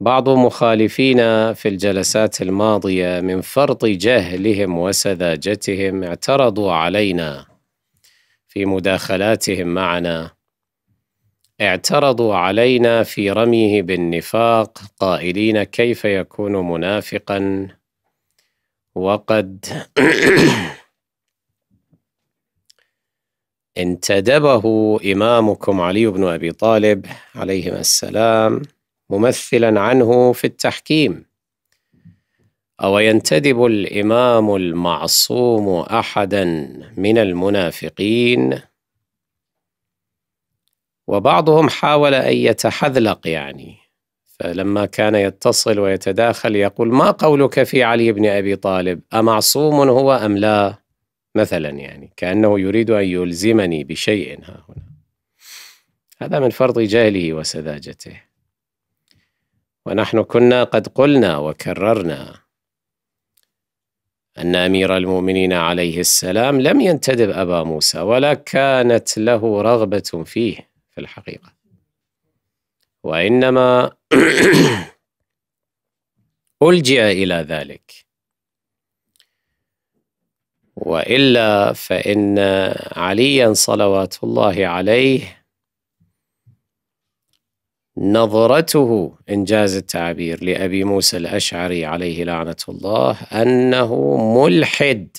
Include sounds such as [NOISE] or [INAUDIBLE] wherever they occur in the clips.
بعض مخالفينا في الجلسات الماضيه من فرط جهلهم وسذاجتهم اعترضوا علينا في مداخلاتهم معنا اعترضوا علينا في رميه بالنفاق قائلين كيف يكون منافقا وقد [CLEARS THROAT] انتدبه امامكم علي بن ابي طالب عليهما السلام ممثلا عنه في التحكيم او ينتدب الامام المعصوم احدا من المنافقين وبعضهم حاول ان يتحذلق يعني فلما كان يتصل ويتداخل يقول ما قولك في علي بن ابي طالب امعصوم هو ام لا مثلا يعني كانه يريد ان يلزمني بشيء ها هنا هذا من فرض جهله وسذاجته ونحن كنا قد قلنا وكررنا أن أمير المؤمنين عليه السلام لم ينتدب أبا موسى ولا كانت له رغبة فيه في الحقيقة وإنما [CLEARS THROAT] ألجئ إلى ذلك وإلا فإن عليا صلوات الله عليه نظرته إنجاز التعبير لأبي موسى الأشعري عليه لعنة الله أنه ملحد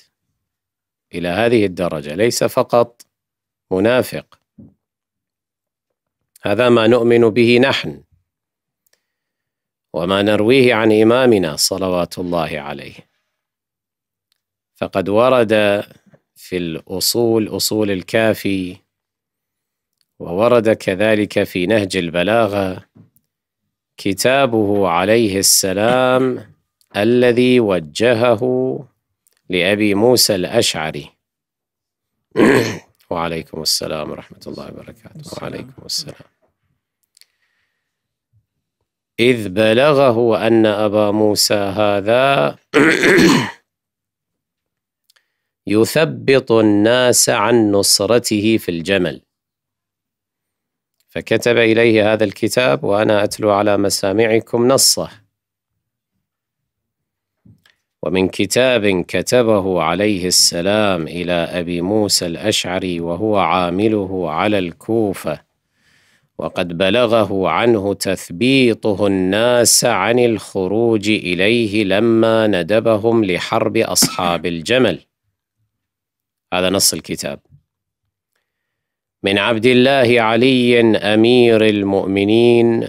إلى هذه الدرجة ليس فقط منافق هذا ما نؤمن به نحن وما نرويه عن إمامنا صلوات الله عليه فقد ورد في الأصول أصول الكافي وورد كذلك في نهج البلاغه كتابه عليه السلام الذي وجهه لابي موسى الاشعري [CLEARS THROAT] وعليكم السلام ورحمه الله وبركاته وعليكم السلام إذ بلغه أن أبا موسى هذا [CLEARS THROAT] يثبط الناس عن نصرته في الجمل فكتب إليه هذا الكتاب وأنا أتلو على مسامعكم نصه ومن كتاب كتبه عليه السلام إلى أبي موسى الأشعري وهو عامله على الكوفة وقد بلغه عنه تثبيطه الناس عن الخروج إليه لما ندبهم لحرب أصحاب الجمل هذا نص الكتاب من عبد الله علي امير المؤمنين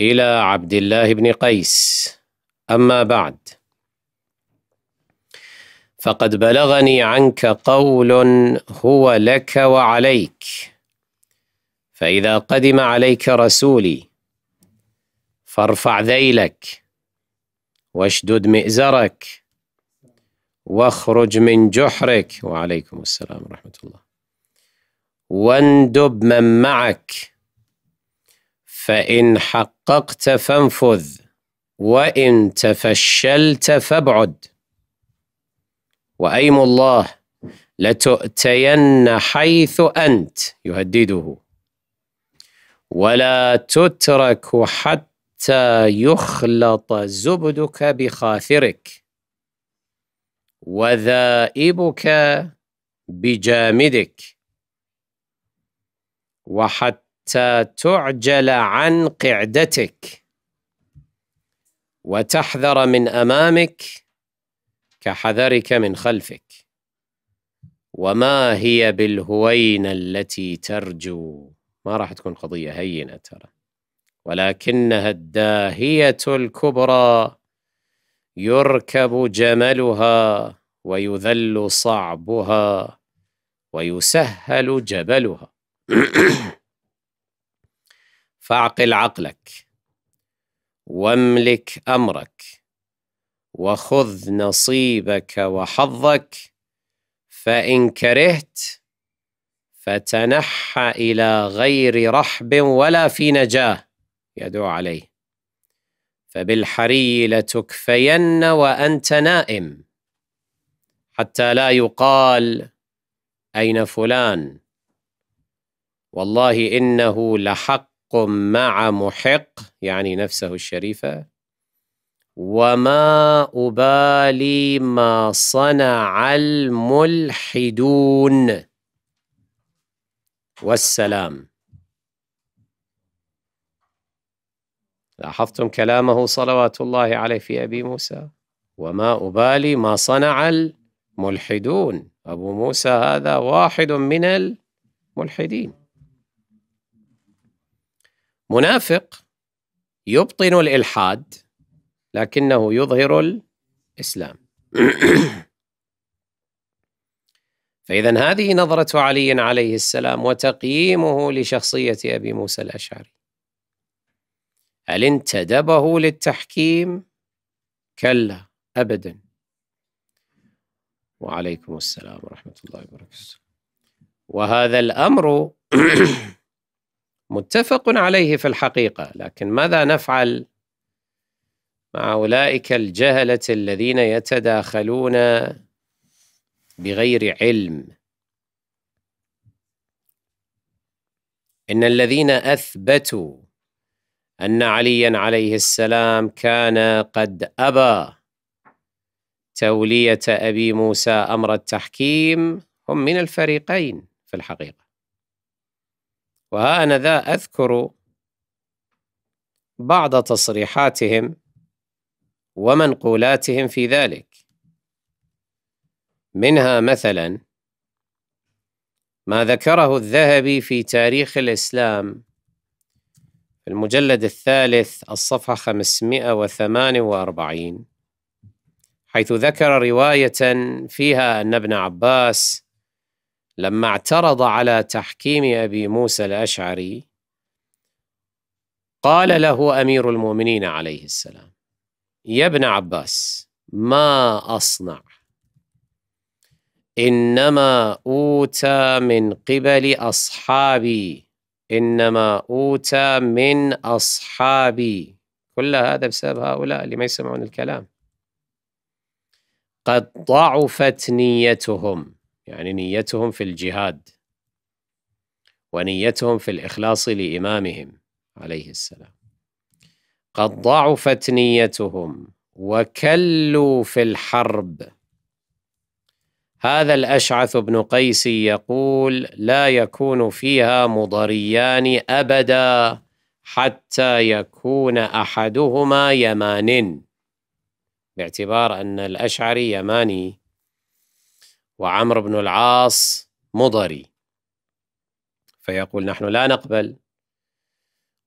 الى عبد الله بن قيس اما بعد فقد بلغني عنك قول هو لك وعليك فاذا قدم عليك رسولي فارفع ذيلك واشدد مئزرك واخرج من جحرك وعليكم السلام ورحمه الله واندب من معك فإن حققت فانفذ وإن تفشلت فابعد وأيم الله لتؤتين حيث أنت يهدده ولا تترك حتى يخلط زبدك بخاثرك وذائبك بجامدك وحتى تعجل عن قعدتك وتحذر من امامك كحذرك من خلفك وما هي بالهوين التي ترجو ما راح تكون قضيه هينه ترى ولكنها الداهيه الكبرى يركب جملها ويذل صعبها ويسهل جبلها [COUGHS] فاعقل عقلك واملك امرك وخذ نصيبك وحظك فان كرهت فتنحى الى غير رحب ولا في نجاه يدعو عليه فبالحري لتكفين وانت نائم حتى لا يقال اين فلان والله إنه لحق مع محق يعني نفسه الشريفة وما أبالي ما صنع الملحدون والسلام لاحظتم كلامه صلوات الله عليه في ابي موسى وما ابالي ما صنع الملحدون ابو موسى هذا واحد من الملحدين منافق يبطن الإلحاد لكنه يظهر الإسلام [CLEARS THROAT] فإذا هذه نظرة علي عليه السلام وتقييمه لشخصية أبي موسى الأشعري هل انتدبه للتحكيم؟ كلا أبدا وعليكم السلام ورحمة الله وبركاته وهذا الأمر [CLEARS THROAT] متفق عليه في الحقيقه لكن ماذا نفعل مع اولئك الجهله الذين يتداخلون بغير علم ان الذين اثبتوا ان عليا عليه السلام كان قد ابى توليه ابي موسى امر التحكيم هم من الفريقين في الحقيقه وهانذا أذكر بعض تصريحاتهم ومنقولاتهم في ذلك منها مثلا ما ذكره الذهبي في تاريخ الإسلام المجلد الثالث الصفحة 548 حيث ذكر رواية فيها أن ابن عباس لما اعترض على تحكيم ابي موسى الاشعري قال له امير المؤمنين عليه السلام يا ابن عباس ما اصنع انما اوتى من قبل اصحابي انما اوتى من اصحابي كل هذا بسبب هؤلاء اللي ما يسمعون الكلام قد ضعفت نيتهم يعني نيتهم في الجهاد ونيتهم في الإخلاص لإمامهم عليه السلام قد ضعفت نيتهم وكلوا في الحرب هذا الأشعث بن قيس يقول لا يكون فيها مضريان أبدا حتى يكون أحدهما يمان باعتبار أن الأشعري يماني وعمرو بن العاص مضري فيقول نحن لا نقبل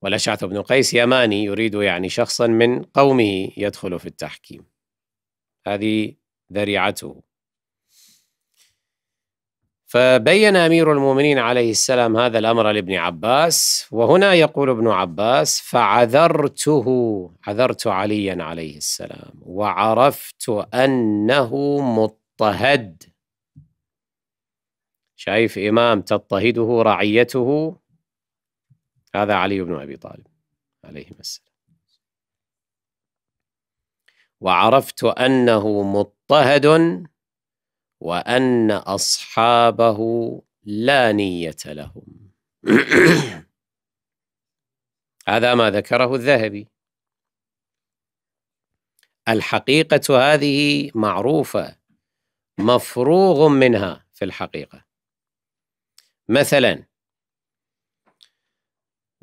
والأشعث بن قيس يماني يريد يعني شخصا من قومه يدخل في التحكيم هذه ذريعته فبين امير المؤمنين عليه السلام هذا الامر لابن عباس وهنا يقول ابن عباس فعذرته عذرت عليا عليه السلام وعرفت انه مضطهد شايف إمام تضطهده رعيته هذا علي بن أبي طالب عليهما السلام وعرفت أنه مضطهد وأن أصحابه لا نية لهم [CLEARS THROAT] هذا ما ذكره الذهبي الحقيقة هذه معروفة مفروغ منها في الحقيقة مثلا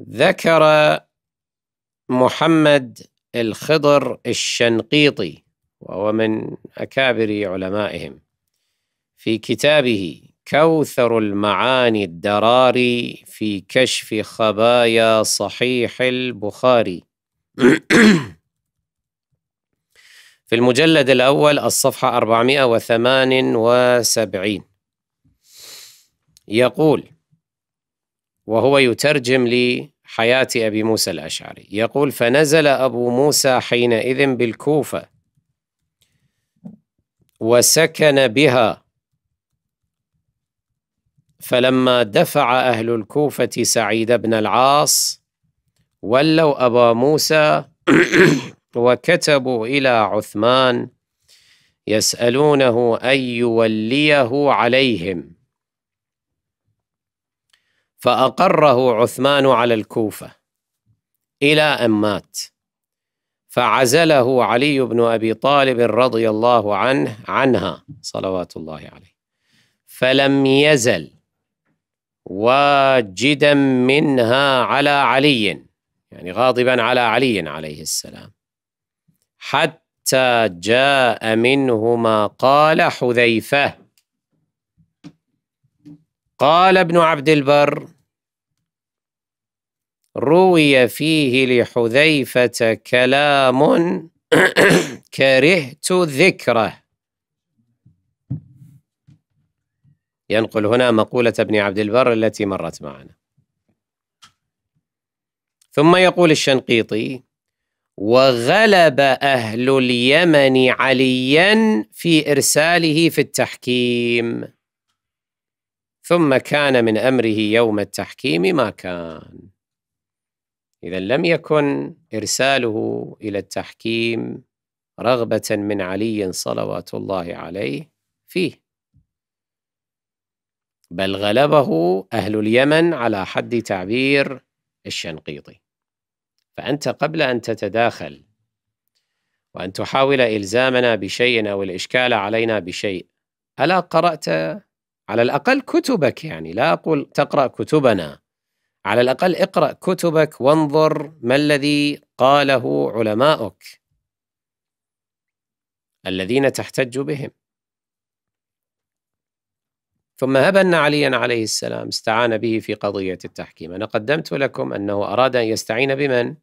ذكر محمد الخضر الشنقيطي وهو من اكابر علمائهم في كتابه كوثر المعاني الدراري في كشف خبايا صحيح البخاري [CLEARS THROAT] في المجلد الأول الصفحة 478 يقول وهو يترجم لحياة أبي موسى الأشعري يقول فنزل أبو موسى حينئذ بالكوفة وسكن بها فلما دفع أهل الكوفة سعيد بن العاص ولوا أبا موسى [CLEARS THROAT] وكتبوا إلى عثمان يسألونه أن يوليه عليهم فأقره عثمان على الكوفة إلى أن مات فعزله علي بن أبي طالب رضي الله عنه عنها صلوات الله عليه فلم يزل واجدا منها على علي يعني غاضبا على علي عليه السلام حتى جاء منه ما قال حذيفه قال ابن عبد البر روي فيه لحذيفة كلام [CLEARS THROAT] كرهت ذكره ينقل هنا مقولة ابن عبد البر التي مرت معنا ثم يقول الشنقيطي وغلب أهل اليمن عليا في إرساله في التحكيم ثم كان من امره يوم التحكيم ما كان اذا لم يكن ارساله الى التحكيم رغبه من علي صلوات الله عليه فيه بل غلبه اهل اليمن على حد تعبير الشنقيطي فانت قبل ان تتداخل وان تحاول الزامنا بشيء او الاشكال علينا بشيء الا قرات على الأقل كتبك يعني لا أقول تقرأ كتبنا على الأقل اقرأ كتبك وانظر ما الذي قاله علماؤك الذين تحتج بهم ثم هب ان عليا عليه السلام استعان به في قضية التحكيم أنا قدمت لكم أنه أراد أن يستعين بمن؟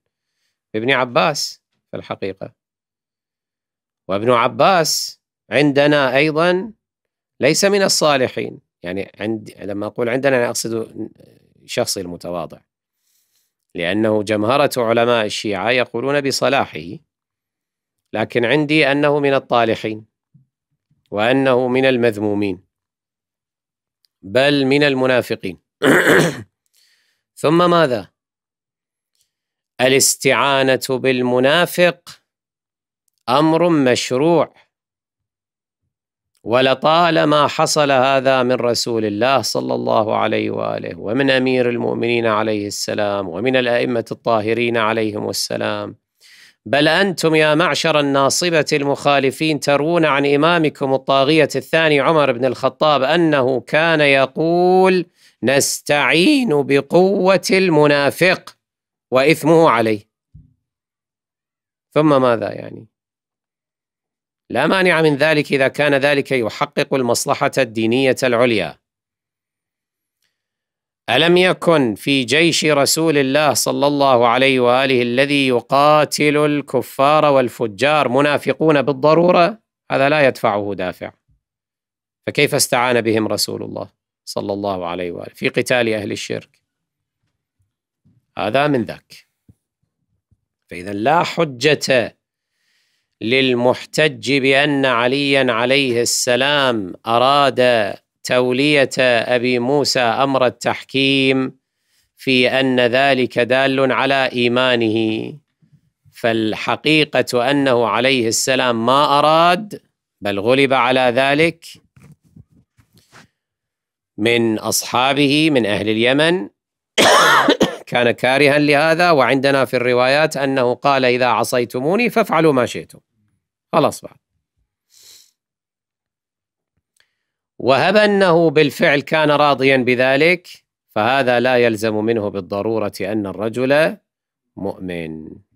بابن عباس في الحقيقة وابن عباس عندنا أيضا ليس من الصالحين يعني عند لما أقول عندنا أنا أقصد شخصي المتواضع لأنه جمهرة علماء الشيعة يقولون بصلاحه لكن عندي أنه من الطالحين وأنه من المذمومين بل من المنافقين [COUGHS] ثم ماذا الاستعانه بالمنافق امر مشروع ولطالما حصل هذا من رسول الله صلى الله عليه واله ومن امير المؤمنين عليه السلام ومن الائمه الطاهرين عليهم السلام بل انتم يا معشر الناصبه المخالفين ترون عن امامكم الطاغيه الثاني عمر بن الخطاب انه كان يقول نستعين بقوه المنافق واثمه عليه ثم ماذا يعني لا مانع من ذلك اذا كان ذلك يحقق المصلحه الدينيه العليا الم يكن في جيش رسول الله صلى الله عليه واله الذي يقاتل الكفار والفجار منافقون بالضروره هذا لا يدفعه دافع فكيف استعان بهم رسول الله صلى الله عليه واله في قتال اهل الشرك هذا من ذاك فاذا لا حجه للمحتج بان عليا عليه السلام اراد توليه ابي موسى امر التحكيم في ان ذلك دال على ايمانه فالحقيقه انه عليه السلام ما اراد بل غلب على ذلك من اصحابه من اهل اليمن [COUGHS] كان كارها لهذا وعندنا في الروايات أنه قال إذا عصيتموني فافعلوا ما شئتم خلاص بقى وهب أنه بالفعل كان راضيا بذلك فهذا لا يلزم منه بالضرورة أن الرجل مؤمن